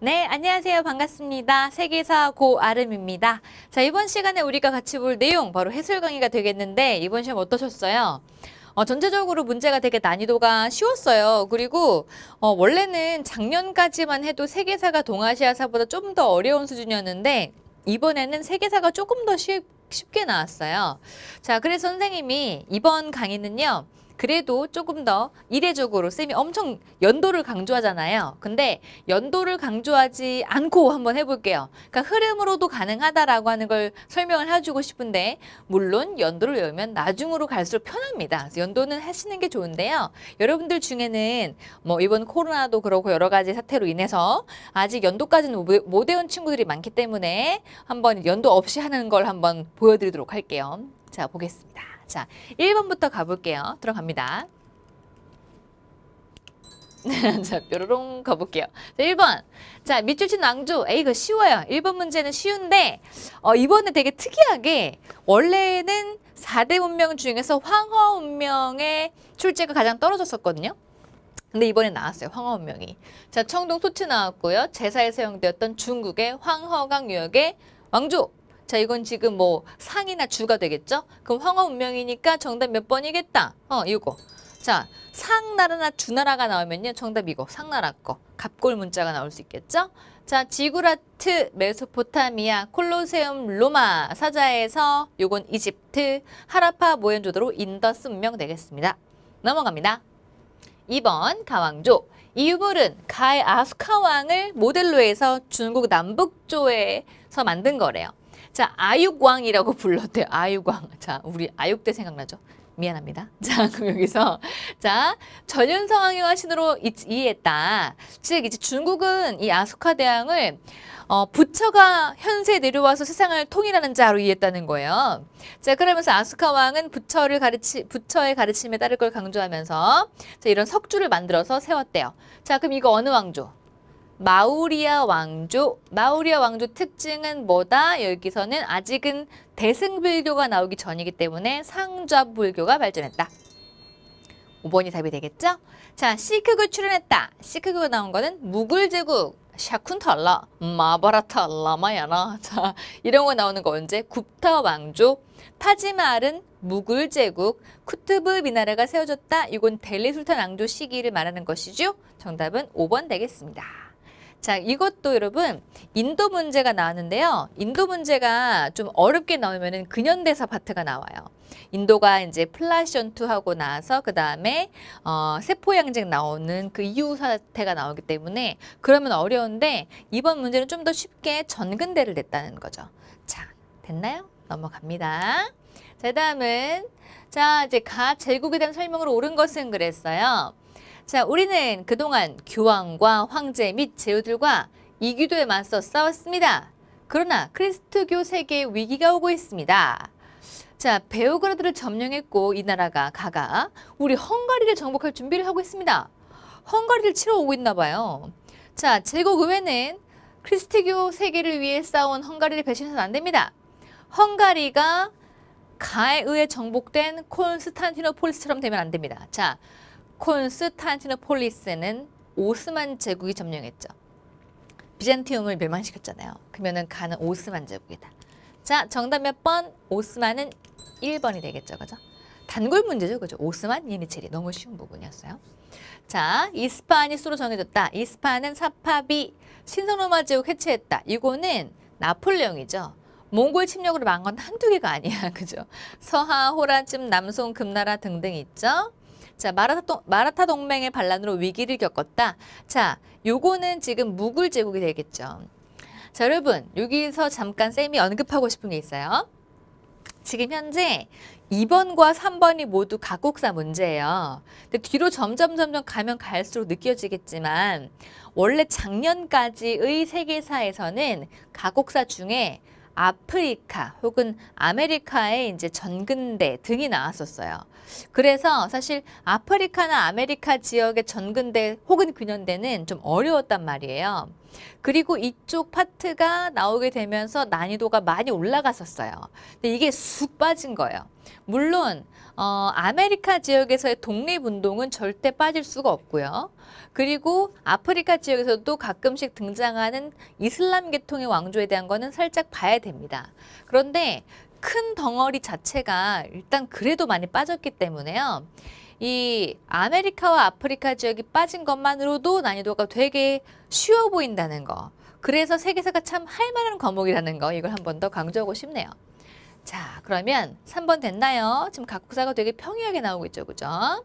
네, 안녕하세요. 반갑습니다. 세계사 고아름입니다. 자, 이번 시간에 우리가 같이 볼 내용 바로 해설 강의가 되겠는데 이번 시험 어떠셨어요? 어, 전체적으로 문제가 되게 난이도가 쉬웠어요. 그리고 어, 원래는 작년까지만 해도 세계사가 동아시아사보다 좀 더 어려운 수준이었는데 이번에는 세계사가 조금 더 쉽, 쉽게 나왔어요. 자, 그래서 선생님이 이번 강의는요. 그래도 조금 더 이례적으로 쌤이 엄청 연도를 강조하잖아요. 근데 연도를 강조하지 않고 한번 해볼게요. 그러니까 흐름으로도 가능하다라고 하는 걸 설명을 해주고 싶은데 물론 연도를 외우면 나중으로 갈수록 편합니다. 그래서 연도는 하시는 게 좋은데요. 여러분들 중에는 뭐 이번 코로나도 그렇고 여러 가지 사태로 인해서 아직 연도까지는 못 외운 친구들이 많기 때문에 한번 연도 없이 하는 걸 한번 보여드리도록 할게요. 자 보겠습니다. 자, 1번부터 가볼게요. 들어갑니다. 자, 뾰로롱 가볼게요. 자, 1번. 자, 밑줄 친 왕조. 에이, 이거 쉬워요. 1번 문제는 쉬운데, 어, 이번에 되게 특이하게, 원래는 4대 문명 중에서 황허 운명의 출제가 가장 떨어졌었거든요. 근데 이번에 나왔어요. 황허 운명이. 자, 청동 소치 나왔고요. 제사에 사용되었던 중국의 황허강 유역의 왕조. 자 이건 지금 뭐 상이나 주가 되겠죠? 그럼 황어 운명이니까 정답 몇 번이겠다. 어 이거. 자 상나라나 주나라가 나오면요. 정답 이거. 상나라 거. 갑골 문자가 나올 수 있겠죠? 자 지구라트 메소포타미아 콜로세움 로마 사자에서 요건 이집트 하라파 모현조도로 인더스 문명 되겠습니다. 넘어갑니다. 2번 가왕조 이 유물은 가의 아스카 왕을 모델로 해서 중국 남북조에서 만든 거래요. 자, 아육왕이라고 불렀대요. 아육왕. 자, 우리 아육대 생각나죠? 미안합니다. 자, 그럼 여기서 자, 전윤성왕이와 신으로 이해했다. 즉 이제 중국은 이 아소카 대왕을 어, 부처가 현세에 내려와서 세상을 통일하는 자로 이해했다는 거예요. 자, 그러면서 아스카 왕은 부처를 가르치, 부처의 가르침에 따를 걸 강조하면서 자, 이런 석주를 만들어서 세웠대요. 자, 그럼 이거 어느 왕조? 마우리아 왕조, 마우리아 왕조 특징은 뭐다? 여기서는 아직은 대승불교가 나오기 전이기 때문에 상좌불교가 발전했다. 5번이 답이 되겠죠? 자, 시크교 출연했다. 시크교에 나온 거는 무굴제국, 샤쿤탈라, 마바라타, 라마야나. 자, 이런 거 나오는 거 언제? 굽타 왕조, 타지마할은 무굴 제국, 쿠트브 미나라가 세워졌다. 이건 델리 술탄 왕조 시기를 말하는 것이죠. 정답은 5번 되겠습니다. 자, 이것도 여러분 인도 문제가 나왔는데요. 인도 문제가 좀 어렵게 나오면은 근현대사 파트가 나와요. 인도가 이제 플라시언투하고 나서 그 다음에 어, 세포양증 나오는 그 이후 사태가 나오기 때문에 그러면 어려운데 이번 문제는 좀 더 쉽게 전근대를 냈다는 거죠. 자, 됐나요? 넘어갑니다. 자, 그 다음은 자 이제 가 제국에 대한 설명으로 옳은 것은 그랬어요. 자, 우리는 그동안 교황과 황제 및 제후들과 이기도에 맞서 싸웠습니다. 그러나 크리스트교 세계에 위기가 오고 있습니다. 자, 베오그라드를 점령했고 이 나라가 가가 우리 헝가리를 정복할 준비를 하고 있습니다. 헝가리를 치러 오고 있나 봐요. 자, 제국 의회는 크리스트교 세계를 위해 싸운 헝가리를 배신해서는 안 됩니다. 헝가리가 가에 의해 정복된 콘스탄티노폴스처럼 되면 안 됩니다. 자, 콘스탄티노폴리스는 오스만 제국이 점령했죠. 비잔티움을 멸망시켰잖아요. 그러면은 가는 오스만 제국이다. 자, 정답 몇 번? 오스만은 1번이 되겠죠. 그죠? 단골 문제죠. 그죠? 오스만 예니체리. 너무 쉬운 부분이었어요. 자, 이스파니 수로 정해졌다. 이스파는 사파비, 신성로마 제국 해체했다. 이거는 나폴레옹이죠. 몽골 침략으로 망한 건 한두 개가 아니야. 그죠? 서하, 호란쯤, 남송, 금나라 등등 있죠? 자, 마라타, 동, 마라타 동맹의 반란으로 위기를 겪었다. 자, 요거는 지금 무굴 제국이 되겠죠. 자, 여러분, 여기서 잠깐 쌤이 언급하고 싶은 게 있어요. 지금 현재 2번과 3번이 모두 각국사 문제예요. 근데 뒤로 점점 점점 가면 갈수록 느껴지겠지만 원래 작년까지의 세계사에서는 각국사 중에 아프리카 혹은 아메리카의 이제 전근대 등이 나왔었어요. 그래서 사실 아프리카나 아메리카 지역의 전근대 혹은 근현대는 좀 어려웠단 말이에요. 그리고 이쪽 파트가 나오게 되면서 난이도가 많이 올라갔었어요. 근데 이게 쑥 빠진 거예요. 물론 어, 아메리카 지역에서의 독립운동은 절대 빠질 수가 없고요. 그리고 아프리카 지역에서도 가끔씩 등장하는 이슬람 계통의 왕조에 대한 거는 살짝 봐야 됩니다. 그런데 큰 덩어리 자체가 일단 그래도 많이 빠졌기 때문에요. 이 아메리카와 아프리카 지역이 빠진 것만으로도 난이도가 되게 쉬워 보인다는 거. 그래서 세계사가 참 할 만한 과목이라는 거 이걸 한 번 더 강조하고 싶네요. 자, 그러면 3번 됐나요? 지금 각국사가 되게 평이하게 나오고 있죠, 그죠?